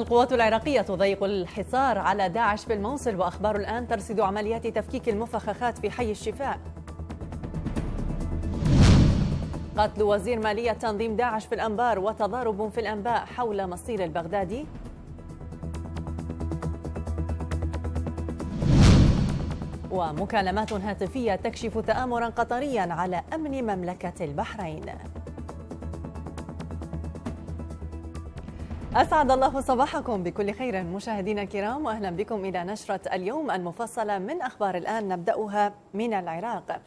القوات العراقية تضيق الحصار على داعش في الموصل وأخبار الآن ترصد عمليات تفكيك المفخخات في حي الشفاء قتل وزير مالية تنظيم داعش في الأنبار وتضارب في الأنباء حول مصير البغدادي ومكالمات هاتفية تكشف تآمرا قطريا على أمن مملكة البحرين أسعد الله صباحكم بكل خير مشاهدينا الكرام وأهلا بكم إلى نشرة اليوم المفصلة من أخبار الآن نبدأها من العراق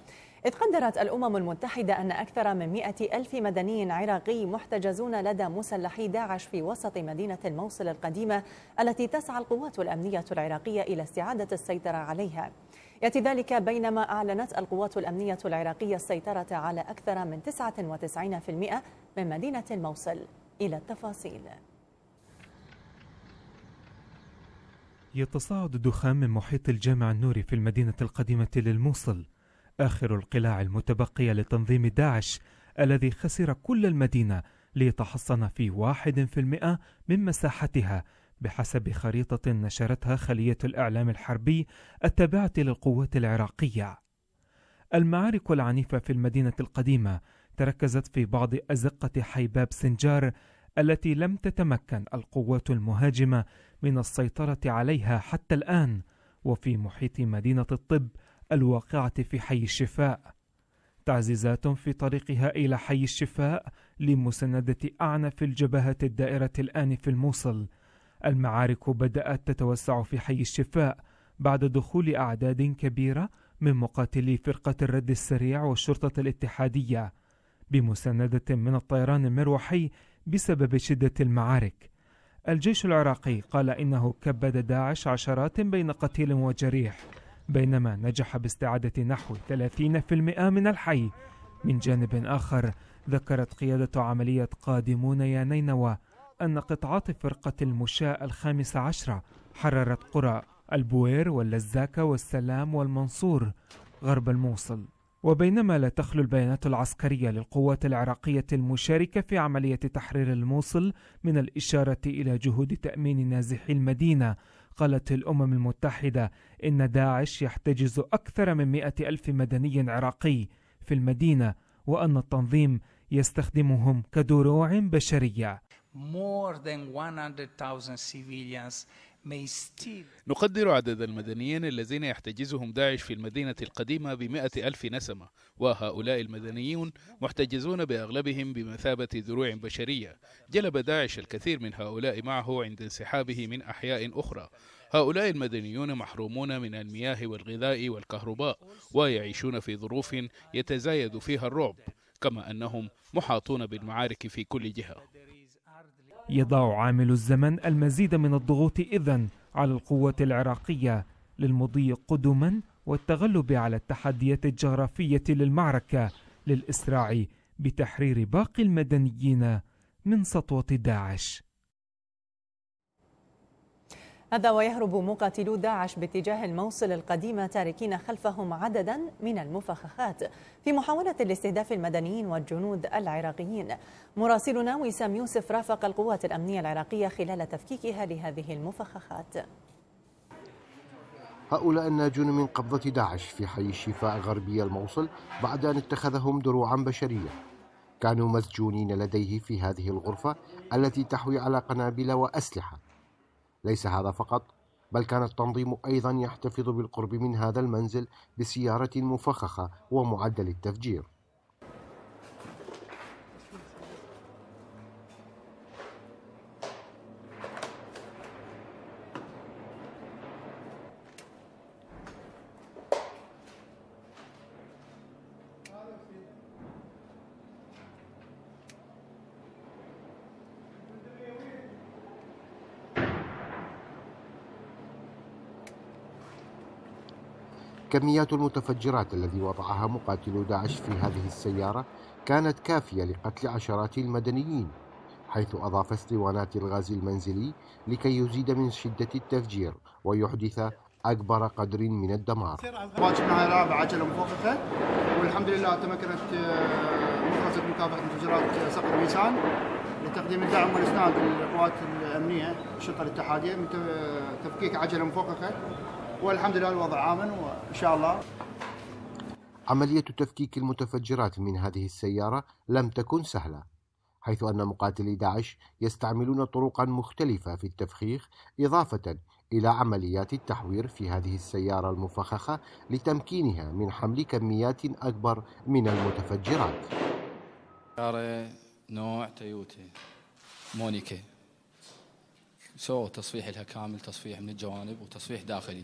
إذ قدرت الأمم المتحدة أن أكثر من 100 ألف مدني عراقي محتجزون لدى مسلحي داعش في وسط مدينة الموصل القديمة التي تسعى القوات الأمنية العراقية إلى استعادة السيطرة عليها يأتي ذلك بينما أعلنت القوات الأمنية العراقية السيطرة على أكثر من 99% من مدينة الموصل إلى التفاصيل يتصاعد الدخان من محيط الجامع النوري في المدينة القديمة للموصل آخر القلاع المتبقية لتنظيم داعش الذي خسر كل المدينة ليتحصن في واحد في المئة من مساحتها بحسب خريطة نشرتها خلية الإعلام الحربي التابعة للقوات العراقية. المعارك العنيفة في المدينة القديمة تركزت في بعض أزقة حيباب سنجار التي لم تتمكن القوات المهاجمة من السيطرة عليها حتى الآن وفي محيط مدينة الطب الواقعة في حي الشفاء تعزيزات في طريقها إلى حي الشفاء لمساندة أعنف الجبهة الدائرة الآن في الموصل المعارك بدأت تتوسع في حي الشفاء بعد دخول أعداد كبيرة من مقاتلي فرقة الرد السريع والشرطة الاتحادية بمساندة من الطيران المروحي بسبب شدة المعارك الجيش العراقي قال إنه كبد داعش عشرات بين قتيل وجريح بينما نجح باستعادة نحو 30% من الحي من جانب آخر ذكرت قيادة عملية قادمون يا نينوى أن قطعات فرقة المشاة الخامسة عشرة حررت قرى البوير واللزاكة والسلام والمنصور غرب الموصل وبينما لا تخلو البيانات العسكرية للقوات العراقية المشاركة في عملية تحرير الموصل من الإشارة إلى جهود تأمين نازحي المدينة قالت الأمم المتحدة إن داعش يحتجز أكثر من مئة ألف مدني عراقي في المدينة وأن التنظيم يستخدمهم كدروع بشرية More than 100,000 civilians نقدر عدد المدنيين الذين يحتجزهم داعش في المدينة القديمة بمئة ألف نسمة وهؤلاء المدنيون محتجزون بأغلبهم بمثابة ذروع بشرية جلب داعش الكثير من هؤلاء معه عند انسحابه من أحياء أخرى هؤلاء المدنيون محرومون من المياه والغذاء والكهرباء ويعيشون في ظروف يتزايد فيها الرعب كما أنهم محاطون بالمعارك في كل جهة يضع عامل الزمن المزيد من الضغوط إذا على القوات العراقية للمضي قدما والتغلب على التحديات الجغرافية للمعركة للإسراع بتحرير باقي المدنيين من سطوة داعش هذا ويهرب مقاتلو داعش باتجاه الموصل القديمة تاركين خلفهم عددا من المفخخات في محاولة لاستهداف المدنيين والجنود العراقيين مراسلنا وسام يوسف رافق القوات الأمنية العراقية خلال تفكيكها لهذه المفخخات هؤلاء الناجون من قبضة داعش في حي الشفاء غربي الموصل بعد أن اتخذهم دروعا بشرية كانوا مسجونين لديه في هذه الغرفة التي تحوي على قنابل وأسلحة ليس هذا فقط بل كان التنظيم أيضا يحتفظ بالقرب من هذا المنزل بسيارة مفخخة ومعدل التفجير كميات المتفجرات التي وضعها مقاتلو داعش في هذه السيارة كانت كافية لقتل عشرات المدنيين حيث أضاف اسطوانات الغاز المنزلي لكي يزيد من شدة التفجير ويحدث أكبر قدر من الدمار واجهنا رابع عجلة مفوقفة والحمد لله تمكنت مدرسة آه، مكافحة مفجرات سقف ميسان لتقديم الدعم والإسناد للقوات الأمنية الشرطة الاتحادية من آه، تفكيك عجلة مفوقفة والحمد لله الوضع آمن وإن شاء الله عملية تفكيك المتفجرات من هذه السيارة لم تكن سهلة حيث أن مقاتلي داعش يستعملون طرقا مختلفة في التفخيخ إضافة إلى عمليات التحوير في هذه السيارة المفخخة لتمكينها من حمل كميات أكبر من المتفجرات سيارة نوع تويوتا مونيكا سو تصفيح لها كامل تصفيح من الجوانب وتصفيح داخلي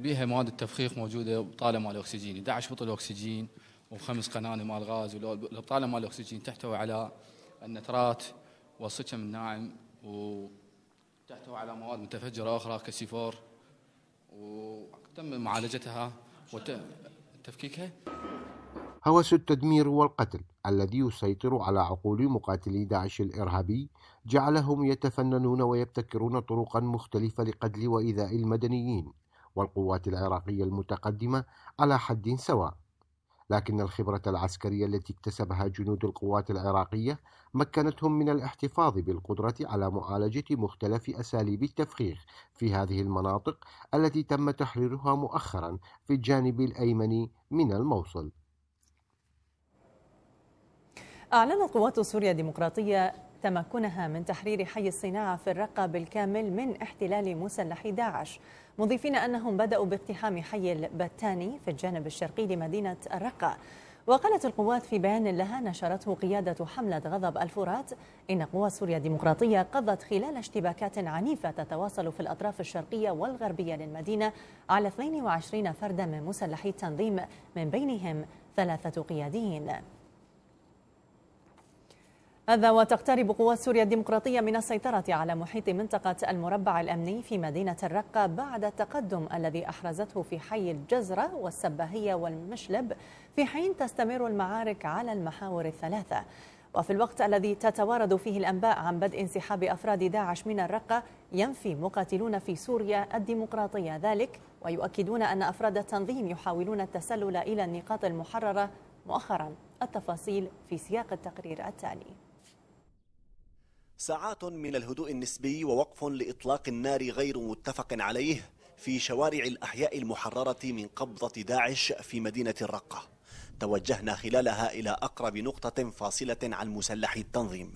بيها مواد التفخيخ موجوده بطاله مال الاكسجين 11 بطل اكسجين وخمس قناني مال غاز والبطاله مال الاكسجين تحتوي على النترات والسكم الناعم وتحتوي على مواد متفجره اخرى كالسيفور وتم معالجتها وتفكيكها هوس التدمير والقتل الذي يسيطر على عقول مقاتلي داعش الإرهابي جعلهم يتفننون ويبتكرون طرقا مختلفة لقتل وإيذاء المدنيين والقوات العراقية المتقدمة على حد سواء لكن الخبرة العسكرية التي اكتسبها جنود القوات العراقية مكنتهم من الاحتفاظ بالقدرة على معالجة مختلف أساليب التفخيخ في هذه المناطق التي تم تحريرها مؤخرا في الجانب الأيمن من الموصل أعلنت قوات سوريا الديمقراطية تمكنها من تحرير حي الصناعة في الرقة بالكامل من احتلال مسلحي داعش مضيفين أنهم بدأوا باقتحام حي البتاني في الجانب الشرقي لمدينة الرقة وقالت القوات في بيان لها نشرته قيادة حملة غضب الفرات إن قوى سوريا الديمقراطية قضت خلال اشتباكات عنيفة تتواصل في الأطراف الشرقية والغربية للمدينة على 22 فردا من مسلحي التنظيم من بينهم ثلاثة قياديين هذا وتقترب قوات سوريا الديمقراطية من السيطرة على محيط منطقة المربع الأمني في مدينة الرقة بعد التقدم الذي أحرزته في حي الجزرة والسباهية والمشلب في حين تستمر المعارك على المحاور الثلاثة وفي الوقت الذي تتوارد فيه الأنباء عن بدء انسحاب أفراد داعش من الرقة ينفي مقاتلون في سوريا الديمقراطية ذلك ويؤكدون أن أفراد التنظيم يحاولون التسلل إلى النقاط المحررة مؤخرا التفاصيل في سياق التقرير التالي ساعات من الهدوء النسبي ووقف لإطلاق النار غير متفق عليه في شوارع الأحياء المحررة من قبضة داعش في مدينة الرقة توجهنا خلالها إلى أقرب نقطة فاصلة عن مسلحي التنظيم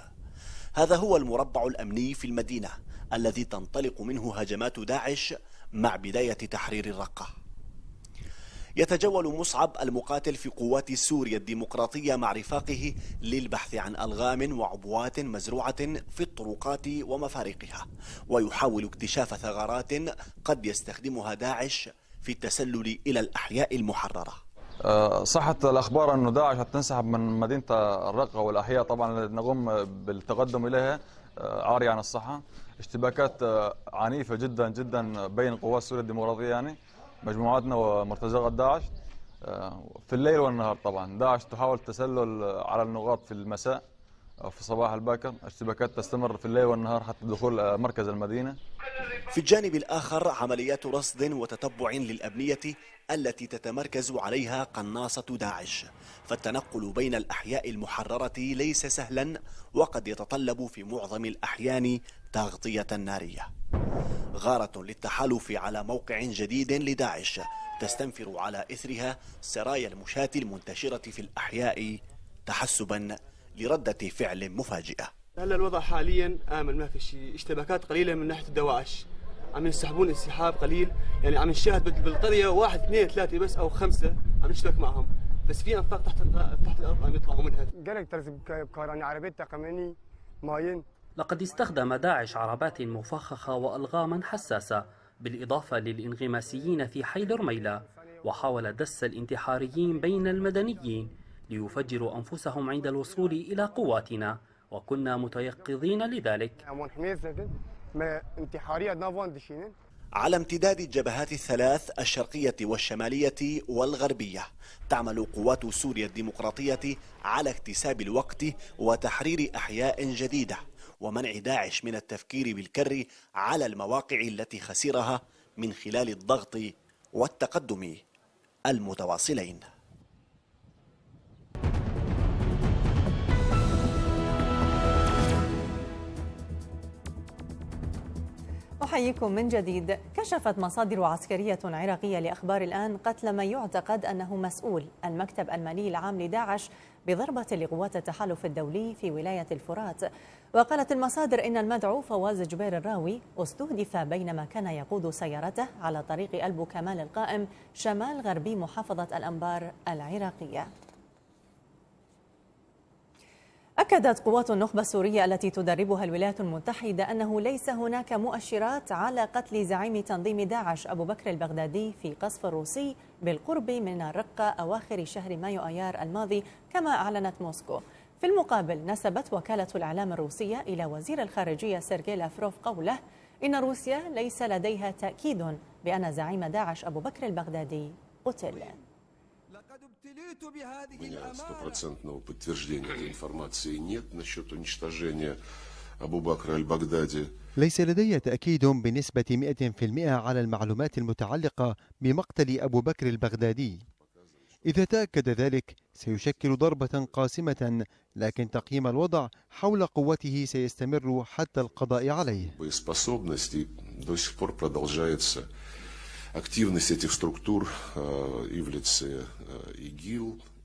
هذا هو المربع الأمني في المدينة الذي تنطلق منه هجمات داعش مع بداية تحرير الرقة يتجول مصعب المقاتل في قوات سوريا الديمقراطية مع رفاقه للبحث عن ألغام وعبوات مزروعة في الطرقات ومفارقها ويحاول اكتشاف ثغرات قد يستخدمها داعش في التسلل إلى الأحياء المحررة آه، صحت الأخبار أن داعش تنسحب من مدينة الرقة والأحياء طبعا نقوم بالتقدم إليها آه، عاري عن الصحة اشتباكات آه، عنيفة جدا جدا بين قوات سوريا الديمقراطية يعني مجموعاتنا ومرتزقه داعش آه، في الليل والنهار طبعا داعش تحاول التسلل على النقاط في المساء أو في صباح الباكر الاشتباكات تستمر في الليل والنهار حتى دخول آه، مركز المدينة في الجانب الآخر عمليات رصد وتتبع للأبنية التي تتمركز عليها قناصة داعش فالتنقل بين الأحياء المحررة ليس سهلا وقد يتطلب في معظم الأحيان تغطية نارية غارة للتحالف على موقع جديد لداعش تستنفر على إثرها سرايا المشاة المنتشرة في الأحياء تحسبا لردة فعل مفاجئة هلا الوضع حاليا آمن ما في شيء اشتباكات قليلة من ناحية الدواعش عم ينسحبون انسحاب قليل يعني عم نشاهد بالقرية واحد اثنين ثلاثة بس أو خمسة عم نشبك معهم بس في أنفاق تحت تحت الأرض عم يطلعوا منها. درجة بكاراني عربية تقماني ماين لقد استخدم داعش عربات مفخخة وألغاما حساسة بالإضافة للإنغماسيين في حي رميلة وحاول دس الانتحاريين بين المدنيين ليفجروا أنفسهم عند الوصول إلى قواتنا وكنا متيقظين لذلك على امتداد الجبهات الثلاث الشرقية والشمالية والغربية تعمل قوات سوريا الديمقراطية على اكتساب الوقت وتحرير أحياء جديدة ومنع داعش من التفكير بالكر على المواقع التي خسرها من خلال الضغط والتقدم المتواصلين أحييكم من جديد كشفت مصادر عسكرية عراقية لأخبار الآن قتل ما يعتقد أنه مسؤول المكتب المالي العام لداعش بضربة لقوات التحالف الدولي في ولاية الفرات وقالت المصادر إن المدعو فواز جبير الراوي استهدف بينما كان يقود سيارته على طريق ألبو كمال القائم شمال غربي محافظة الأنبار العراقية أكدت قوات النخبة السورية التي تدربها الولايات المتحدة أنه ليس هناك مؤشرات على قتل زعيم تنظيم داعش أبو بكر البغدادي في قصف روسي بالقرب من الرقة أواخر شهر مايو أيار الماضي كما أعلنت موسكو في المقابل نسبت وكالة الإعلام الروسية إلى وزير الخارجية سيرجي لافروف قوله إن روسيا ليس لديها تأكيد بأن زعيم داعش أبو بكر البغدادي قتل ليس لدي تأكيد بنسبة 100% على المعلومات المتعلقة بمقتل أبو بكر البغدادي إذا تأكد ذلك سيشكل ضربة قاسمة لكن تقييم الوضع حول قوته سيستمر حتى القضاء عليه э,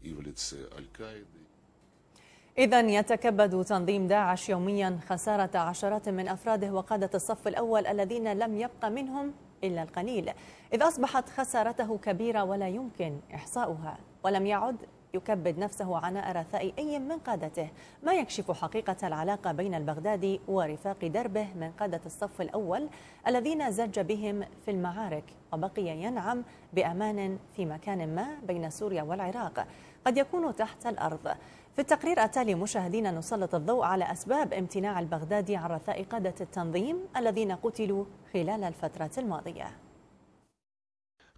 э, إذا يتكبد تنظيم داعش يوميا خسارة عشرات من أفراده وقادة الصف الأول الذين لم يبق منهم إلا القليل إذ أصبحت خسارته كبيرة ولا يمكن إحصاؤها ولم يعد يكبد نفسه عناء رثاء أي من قادته ما يكشف حقيقة العلاقة بين البغدادي ورفاق دربه من قادة الصف الأول الذين زج بهم في المعارك وبقي ينعم بأمان في مكان ما بين سوريا والعراق قد يكون تحت الأرض في التقرير التالي مشاهدينا نسلط الضوء على أسباب امتناع البغدادي عن رثاء قادة التنظيم الذين قتلوا خلال الفترة الماضية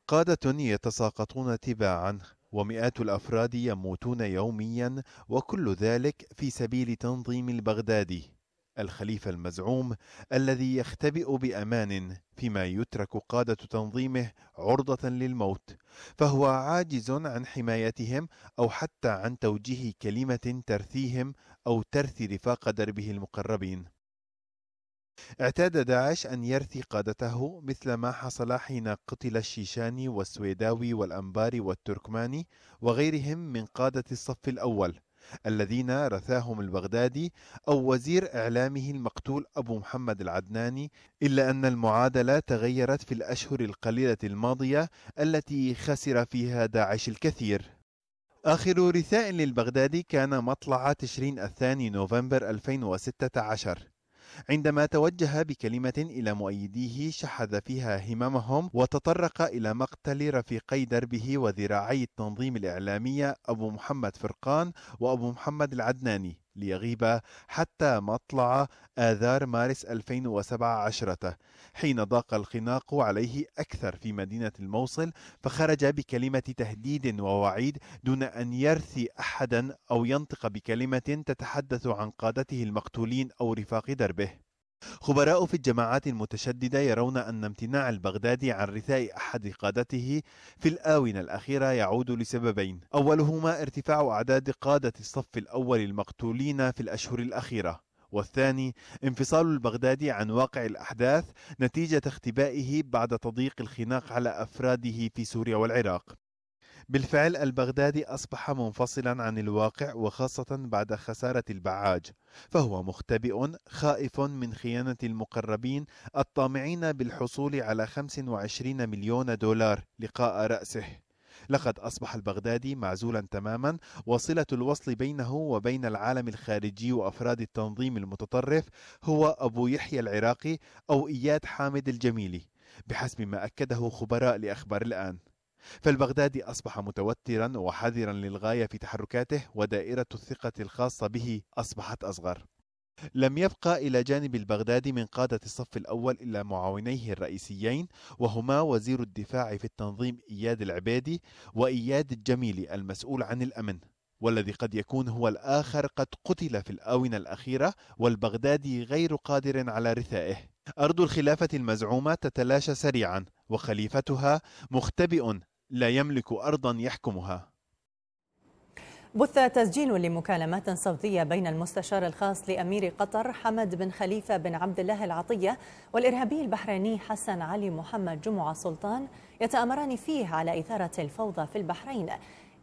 قادة يتساقطون تباعا ومئات الأفراد يموتون يوميا وكل ذلك في سبيل تنظيم البغدادي الخليفة المزعوم الذي يختبئ بأمان فيما يترك قادة تنظيمه عرضة للموت، فهو عاجز عن حمايتهم أو حتى عن توجيه كلمة ترثيهم أو ترثي رفاق دربه المقربين. اعتاد داعش أن يرثي قادته مثل ما حصل حين قتل الشيشاني والسويداوي والأنباري والتركماني وغيرهم من قادة الصف الأول الذين رثاهم البغدادي أو وزير إعلامه المقتول أبو محمد العدناني إلا أن المعادلة تغيرت في الأشهر القليلة الماضية التي خسر فيها داعش الكثير آخر رثاء للبغدادي كان مطلع تشرين الثاني نوفمبر 2016 عندما توجه بكلمة إلى مؤيديه شحذ فيها هممهم وتطرق إلى مقتل رفيقي دربه وذراعي التنظيم الإعلامية أبو محمد فرقان وأبو محمد العدناني ليغيب حتى مطلع آذار مارس 2017 حين ضاق الخناق عليه أكثر في مدينة الموصل فخرج بكلمة تهديد ووعيد دون أن يرثي أحدا أو ينطق بكلمة تتحدث عن قادته المقتولين أو رفاق دربه خبراء في الجماعات المتشددة يرون أن امتناع البغدادي عن رثاء أحد قادته في الآونة الأخيرة يعود لسببين أولهما ارتفاع أعداد قادة الصف الأول المقتولين في الأشهر الأخيرة والثاني انفصال البغدادي عن واقع الأحداث نتيجة اختبائه بعد تضييق الخناق على أفراده في سوريا والعراق بالفعل البغدادي أصبح منفصلا عن الواقع وخاصة بعد خسارة البعاج فهو مختبئ خائف من خيانة المقربين الطامعين بالحصول على 25 مليون دولار لقاء رأسه لقد أصبح البغدادي معزولا تماما وصلة الوصل بينه وبين العالم الخارجي وأفراد التنظيم المتطرف هو أبو يحيى العراقي أو إياد حامد الجميلي بحسب ما أكده خبراء لأخبار الآن فالبغدادي أصبح متوترا وحذرا للغاية في تحركاته ودائرة الثقة الخاصة به أصبحت أصغر لم يبقى إلى جانب البغدادي من قادة الصف الأول إلا معاونيه الرئيسيين وهما وزير الدفاع في التنظيم إياد العبيدي وإياد الجميلي المسؤول عن الأمن والذي قد يكون هو الآخر قد قتل في الآونة الأخيرة والبغدادي غير قادر على رثائه أرض الخلافة المزعومة تتلاشى سريعا وخليفتها مختبئ لا يملك أرضا يحكمها بث تسجيل لمكالمات صوتية بين المستشار الخاص لأمير قطر حمد بن خليفة بن عبد الله العطية والإرهابي البحريني حسن علي محمد جمعة سلطان يتآمران فيه على إثارة الفوضى في البحرين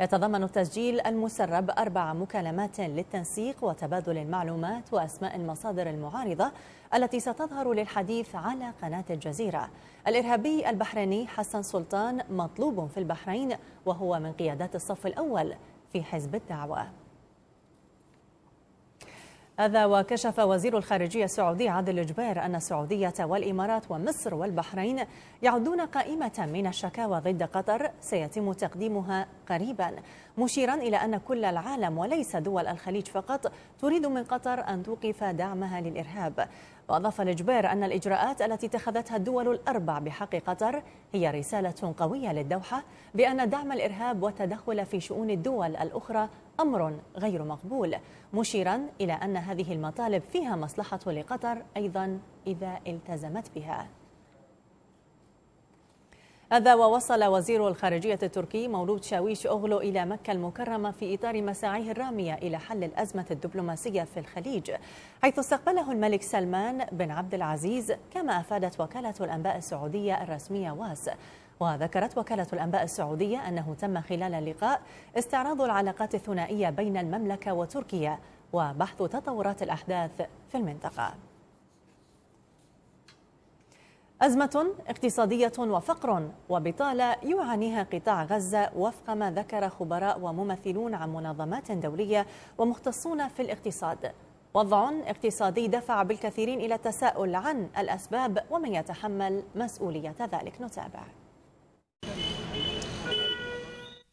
يتضمن التسجيل المسرب أربع مكالمات للتنسيق وتبادل المعلومات وأسماء المصادر المعارضة التي ستظهر للحديث على قناة الجزيرة الإرهابي البحريني حسن سلطان مطلوب في البحرين وهو من قيادات الصف الأول في حزب الدعوة هذا وكشف وزير الخارجية السعودي عادل الجبير أن السعودية والإمارات ومصر والبحرين يعدون قائمة من الشكاوى ضد قطر سيتم تقديمها قريبا مشيرا إلى أن كل العالم وليس دول الخليج فقط تريد من قطر أن توقف دعمها للإرهاب وأضاف الجبير أن الإجراءات التي اتخذتها الدول الأربع بحق قطر هي رسالة قوية للدوحة بأن دعم الإرهاب والتدخل في شؤون الدول الأخرى أمر غير مقبول مشيرا إلى أن هذه المطالب فيها مصلحة لقطر أيضا إذا التزمت بها هذا ووصل وزير الخارجية التركي مولود شاويش أغلو إلى مكة المكرمة في إطار مساعيه الرامية إلى حل الأزمة الدبلوماسية في الخليج حيث استقبله الملك سلمان بن عبد العزيز كما أفادت وكالة الأنباء السعودية الرسمية واس وذكرت وكالة الأنباء السعودية أنه تم خلال اللقاء استعراض العلاقات الثنائية بين المملكة وتركيا وبحث تطورات الأحداث في المنطقة أزمة اقتصادية وفقر وبطالة يعانيها قطاع غزة وفق ما ذكر خبراء وممثلون عن منظمات دولية ومختصون في الاقتصاد وضع اقتصادي دفع بالكثيرين إلى التساؤل عن الأسباب ومن يتحمل مسؤولية ذلك نتابع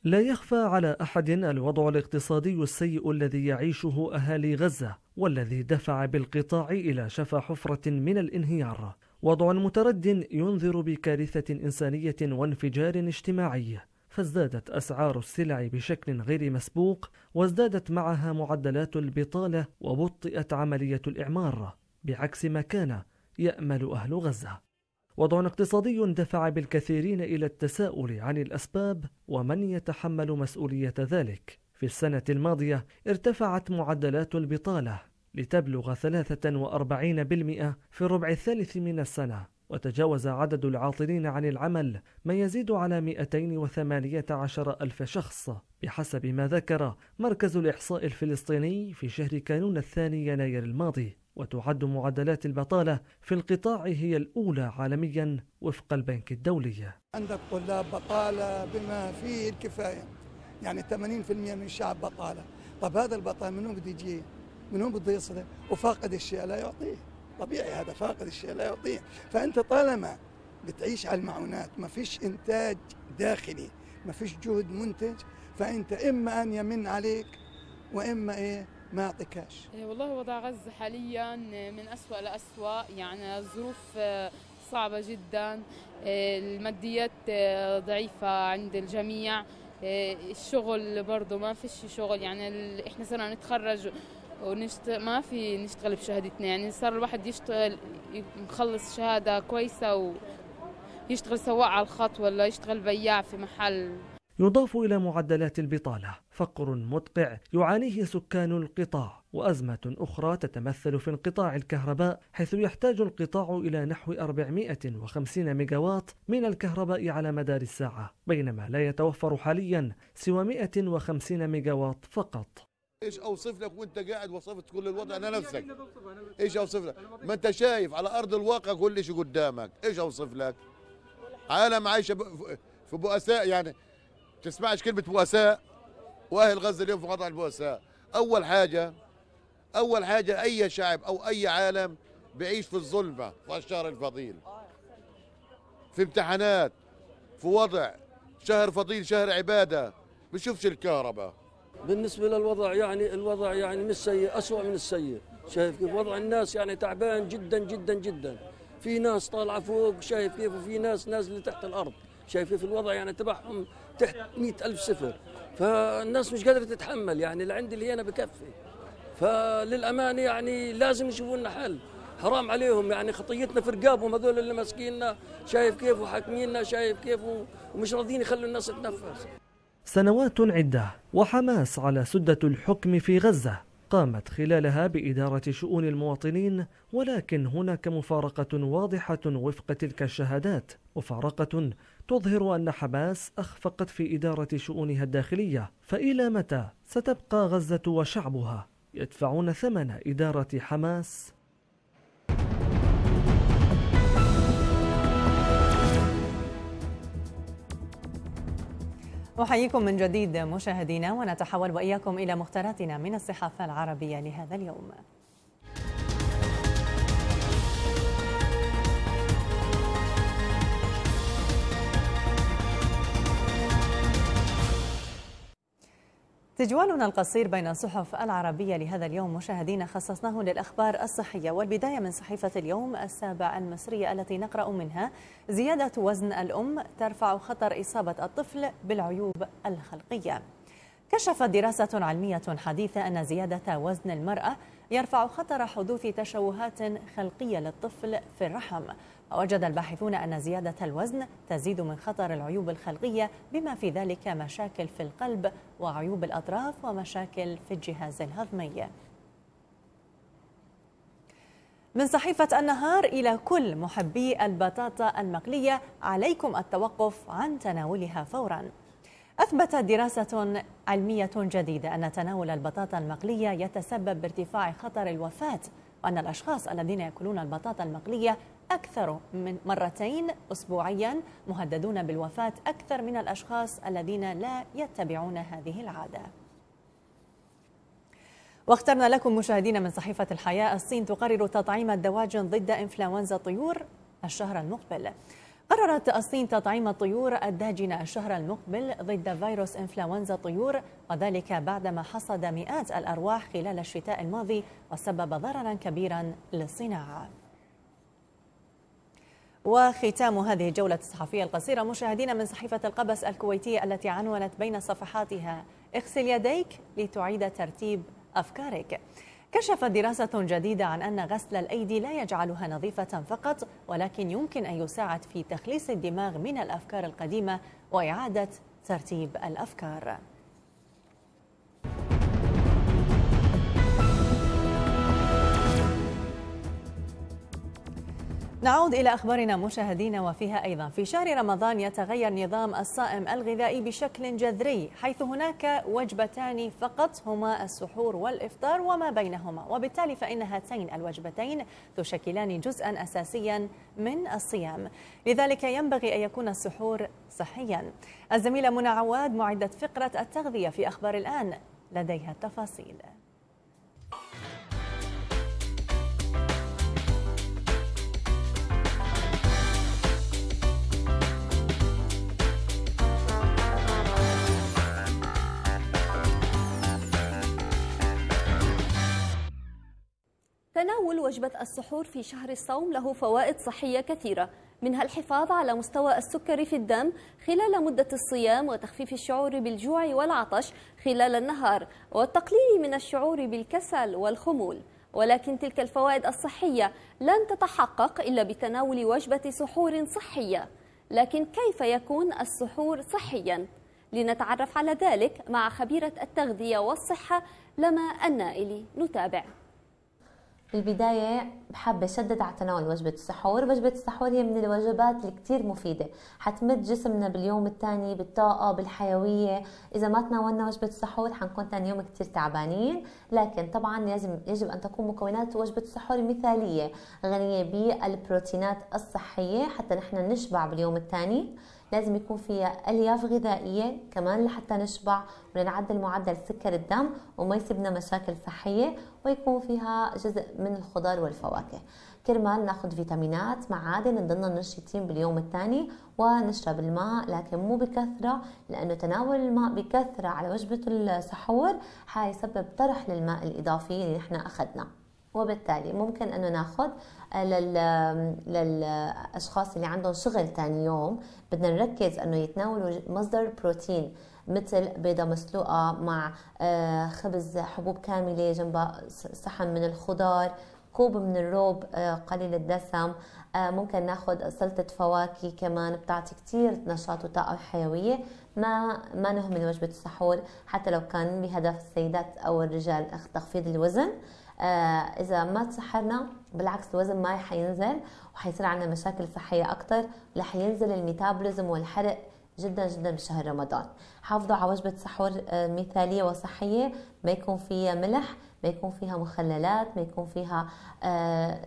لا يخفى على أحد الوضع الاقتصادي السيء الذي يعيشه أهالي غزة والذي دفع بالقطاع إلى شفا حفرة من الانهيار وضع مترد ينذر بكارثة إنسانية وانفجار اجتماعي فازدادت أسعار السلع بشكل غير مسبوق وازدادت معها معدلات البطالة وبطئت عملية الإعمار بعكس ما كان يأمل أهل غزة وضع اقتصادي دفع بالكثيرين إلى التساؤل عن الأسباب ومن يتحمل مسؤولية ذلك في السنة الماضية ارتفعت معدلات البطالة لتبلغ 43% في الربع الثالث من السنة وتجاوز عدد العاطلين عن العمل ما يزيد على 218 ألف شخص بحسب ما ذكر مركز الإحصاء الفلسطيني في شهر كانون الثاني يناير الماضي وتعد معدلات البطالة في القطاع هي الأولى عالميا وفق البنك الدولي عند الطلاب بطالة بما فيه الكفاية يعني 80% من الشعب بطالة طب هذا البطالة منو بده يجيه من هو بده يصله وفاقد الشيء لا يعطيه طبيعي هذا فاقد الشيء لا يعطيه فأنت طالما بتعيش على المعونات ما فيش إنتاج داخلي ما فيش جهد منتج فأنت إما أن يمن عليك وإما إيه ما يعطيكاش إيه، والله وضع غزة حاليا إيه، من أسوأ لأسوأ يعني الظروف إيه، صعبة جدا الماديات ضعيفة عند الجميع الشغل برضه ما فيش شغل يعني احنا صرنا نتخرج ونشت ما في نشتغل بشهادتنا يعني صار الواحد يشتغل مخلص شهادة كويسة ويشتغل سواء على الخط ولا يشتغل بياع في محل يضاف إلى معدلات البطالة فقر مدقع يعانيه سكان القطاع وأزمة أخرى تتمثل في انقطاع الكهرباء حيث يحتاج القطاع إلى نحو 450 ميجاوات من الكهرباء على مدار الساعة بينما لا يتوفر حاليا سوى 150 ميجاوات فقط ايش اوصف لك وانت قاعد وصفت كل الوضع انا نفسك ايش اوصف لك ما انت شايف على ارض الواقع كل شيء قدامك ايش اوصف لك عالم عايشه في بؤساء يعني تسمعش كلمه بؤساء واهل غزه اليوم في وضع البؤساء اول حاجه اول حاجه اي شعب او اي عالم بعيش في الظلمه في الشهر الفضيل في امتحانات في وضع شهر فضيل شهر عباده بشوفش الكهرباء بالنسبه للوضع يعني الوضع يعني مش سيء اسوء من السيء شايف كيف وضع الناس يعني تعبان جدا جدا جدا في ناس طالعه فوق شايف كيف وفي ناس نازله تحت الارض شايف كيف الوضع يعني تبعهم تحت مئة ألف صفر فالناس مش قادره تتحمل يعني اللي عندي اللي هنا بكفي فللامانه يعني لازم يشوفوا لنا حل حرام عليهم يعني خطيتنا في رقابهم هذول اللي ماسكيننا شايف كيف وحاكميننا شايف كيف ومش راضيين يخلوا الناس تتنفس سنوات عدة وحماس على سدة الحكم في غزة قامت خلالها بإدارة شؤون المواطنين ولكن هناك مفارقة واضحة وفق تلك الشهادات مفارقة تظهر أن حماس أخفقت في إدارة شؤونها الداخلية فإلى متى ستبقى غزة وشعبها يدفعون ثمن إدارة حماس أحييكم من جديد مشاهدينا ونتحول وإياكم إلى مختاراتنا من الصحافة العربية لهذا اليوم استجوالنا القصير بين الصحف العربية لهذا اليوم مشاهدين خصصناه للأخبار الصحية والبداية من صحيفة اليوم السابع المصرية التي نقرأ منها زيادة وزن الأم ترفع خطر إصابة الطفل بالعيوب الخلقية كشفت دراسة علمية حديثة أن زيادة وزن المرأة يرفع خطر حدوث تشوهات خلقية للطفل في الرحم ووجد الباحثون أن زيادة الوزن تزيد من خطر العيوب الخلقية بما في ذلك مشاكل في القلب وعيوب الأطراف ومشاكل في الجهاز الهضمي من صحيفة النهار إلى كل محبي البطاطا المقلية عليكم التوقف عن تناولها فوراً أثبتت دراسة علمية جديدة أن تناول البطاطا المقلية يتسبب بارتفاع خطر الوفاة وأن الأشخاص الذين يأكلون البطاطا المقلية أكثر من مرتين أسبوعيا مهددون بالوفاة أكثر من الأشخاص الذين لا يتبعون هذه العادة واخترنا لكم مشاهدين من صحيفة الحياة الصين تقرر تطعيم الدواجن ضد إنفلونزا الطيور الشهر المقبل قررت الصين تطعيم الطيور الداجنة الشهر المقبل ضد فيروس إنفلونزا الطيور وذلك بعدما حصد مئات الأرواح خلال الشتاء الماضي وسبب ضررا كبيرا للصناعة وختام هذه الجولة الصحفية القصيرة مشاهدينا من صحيفة القبس الكويتية التي عنونت بين صفحاتها اغسل يديك لتعيد ترتيب أفكارك كشفت دراسة جديدة عن أن غسل الأيدي لا يجعلها نظيفة فقط ولكن يمكن أن يساعد في تخليص الدماغ من الأفكار القديمة وإعادة ترتيب الأفكار نعود إلى أخبارنا مشاهدينا وفيها أيضا في شهر رمضان يتغير نظام الصائم الغذائي بشكل جذري حيث هناك وجبتان فقط هما السحور والإفطار وما بينهما وبالتالي فإن هاتين الوجبتين تشكلان جزءا أساسيا من الصيام لذلك ينبغي أن يكون السحور صحيا الزميلة منى عواد معدة فقرة التغذية في أخبار الآن لديها التفاصيل تناول وجبة السحور في شهر الصوم له فوائد صحية كثيرة منها الحفاظ على مستوى السكر في الدم خلال مدة الصيام وتخفيف الشعور بالجوع والعطش خلال النهار والتقليل من الشعور بالكسل والخمول ولكن تلك الفوائد الصحية لن تتحقق إلا بتناول وجبة سحور صحية لكن كيف يكون السحور صحياً؟ لنتعرف على ذلك مع خبيرة التغذية والصحة لما النائلي نتابع بالبداية حابة شدد على تناول وجبة السحور وجبة السحور هي من الوجبات اللي كتير مفيدة حتمد جسمنا باليوم الثاني بالطاقة بالحيوية إذا ما تناولنا وجبة السحور حنكون ثاني يوم كتير تعبانين لكن طبعا لازم يجب أن تكون مكونات وجبة السحور مثالية غنية بالبروتينات الصحية حتى نحن نشبع باليوم الثاني لازم يكون فيها الياف غذائيه كمان لحتى نشبع ونعدل معدل سكر الدم وما يسبنا مشاكل صحيه ويكون فيها جزء من الخضار والفواكه كرمال ناخذ فيتامينات معادن نضلنا نشيطين باليوم الثاني ونشرب الماء لكن مو بكثره لانه تناول الماء بكثره على وجبه السحور حيسبب طرح للماء الاضافي اللي نحن اخذناه وبالتالي ممكن انه ناخذ للاشخاص اللي عندهم شغل ثاني يوم بدنا نركز انه يتناولوا مصدر بروتين مثل بيضة مسلوقة مع آه، خبز حبوب كاملة جنبها صحن من الخضار كوب من الروب آه، قليل الدسم آه، ممكن ناخذ سلطة فواكه كمان بتعطي كثير نشاط وطاقة وحيوية ما ما نهمل وجبة السحور حتى لو كان بهدف السيدات أو الرجال تخفيض الوزن إذا ما تسحرنا بالعكس الوزن ماي حينزل وحيصير عندنا مشاكل صحيه اكثر رح ينزل الميتابوليزم والحرق جدا جدا بشهر رمضان حافظوا على وجبة سحور آه، مثالية وصحية ما يكون فيها ملح ما يكون فيها مخللات ما يكون فيها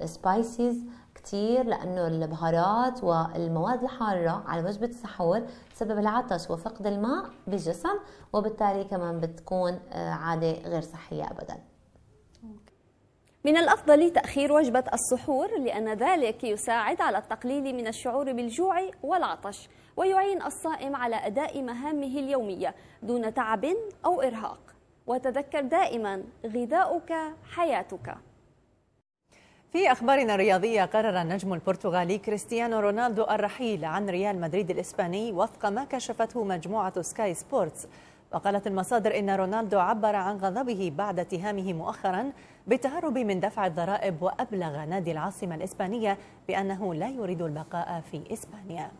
سبايسيز آه، كثير لأنه البهارات والمواد الحارة على وجبة السحور تسبب العطش وفقد الماء بالجسم وبالتالي كمان بتكون آه، عادة غير صحية أبدا من الأفضل تأخير وجبة السحور لأن ذلك يساعد على التقليل من الشعور بالجوع والعطش ويعين الصائم على أداء مهامه اليومية دون تعب أو إرهاق وتذكر دائما غذاؤك حياتك في أخبارنا الرياضية قرر النجم البرتغالي كريستيانو رونالدو الرحيل عن ريال مدريد الإسباني وفق ما كشفته مجموعة سكاي سبورتس وقالت المصادر إن رونالدو عبر عن غضبه بعد اتهامه مؤخرا بالتهرب من دفع الضرائب وأبلغ نادي العاصمة الإسبانية بأنه لا يريد البقاء في إسبانيا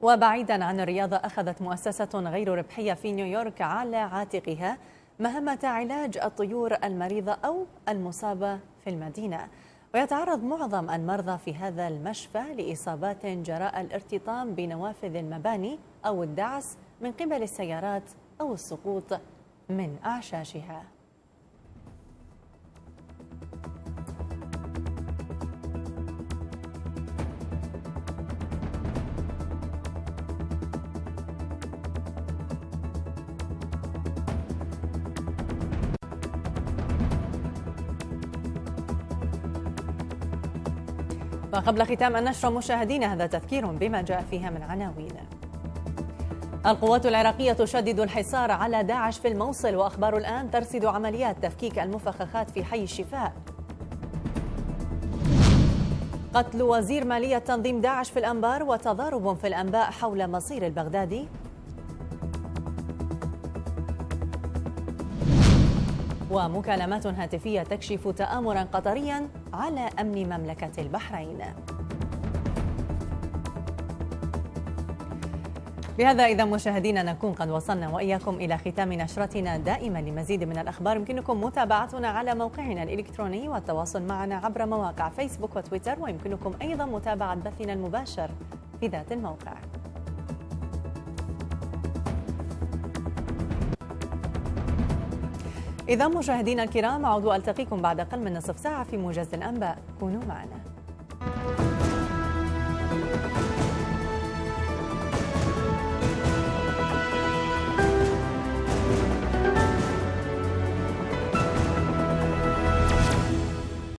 وبعيدا عن الرياضة أخذت مؤسسة غير ربحية في نيويورك على عاتقها مهمة علاج الطيور المريضة أو المصابة في المدينة ويتعرض معظم المرضى في هذا المشفى لإصابات جراء الارتطام بنوافذ المباني أو الدعس من قبل السيارات أو السقوط من أعشاشها وقبل ختام النشرة مشاهدينا هذا تذكير بما جاء فيها من عناوين القوات العراقية تشدد الحصار على داعش في الموصل وأخبار الآن ترصد عمليات تفكيك المفخخات في حي الشفاء قتل وزير مالية تنظيم داعش في الأنبار وتضارب في الأنباء حول مصير البغدادي ومكالمات هاتفية تكشف تآمرا قطريا على أمن مملكة البحرين بهذا إذا مشاهدينا نكون قد وصلنا وإياكم إلى ختام نشرتنا دائما لمزيد من الأخبار يمكنكم متابعتنا على موقعنا الإلكتروني والتواصل معنا عبر مواقع فيسبوك وتويتر ويمكنكم أيضا متابعة بثنا المباشر في ذات الموقع إذا مشاهدينا الكرام أعود ألتقيكم بعد أقل من نصف ساعة في موجز الأنباء كونوا معنا